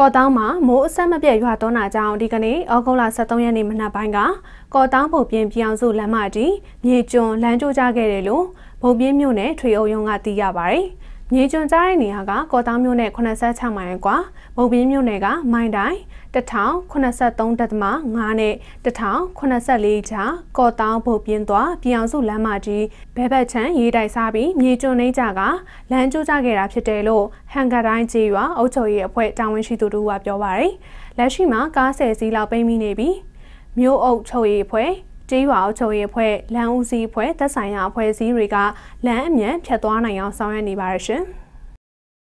ကော့တောင်းမှာမိုးအဆက်မပြတ်ရွာသွန်းတာကြောင့်ဒီကနေ့ဩဂုတ်လ23ရက်နေ့မနက်ပိုင်းကကော့တောင်းဘုံပြင်းပြောင်စုလမ်းမကြီးမြေကျွန်းလမ်းကျိုးကျခဲ့တယ်လို့ဘုံပြင်းမြို့နယ်ထွေအုပ်ရုံးကသိရပါတယ်။မြေကျွန်းကြားတဲ့နေရာကကော့တောင်းမြို့နယ်86မိုင်ကွာမုံပြင်းမြို့နယ်ကမိုင်တိုင်း1083.5နဲ့1084ကြားကော့တောင်းဘုတ်ပြင်းသွားပြည်အောင်စုလမ်းမကြီးဘဲဘက်ချမ်းရေးတိုက်စားပြီးမြေကျွန်းနှိမ့်ကြကလမ်းကျိုးကျခဲ့တာဖြစ်တယ်လို့ဟန်ကတိုင်းကြေးရွာအုပ်ချုပ်ရေးအဖွဲ့တာဝန်ရှိသူတို့ကပြောပါတယ်လက်ရှိမှာကား10စီးလောက်ပိတ်မိနေပြီးမြို့အုပ်ချုပ်ရေးအဖွဲ့ကြေးရွာအုပ်ချုပ်ရေးအဖွဲ့လမ်းဦးစီးအဖွဲ့သက်ဆိုင်ရာအဖွဲ့အစည်းတွေကလမ်းအမြန်ဖြတ်သွားနိုင်အောင်ဆောင်ရွက်နေပါရရှင်။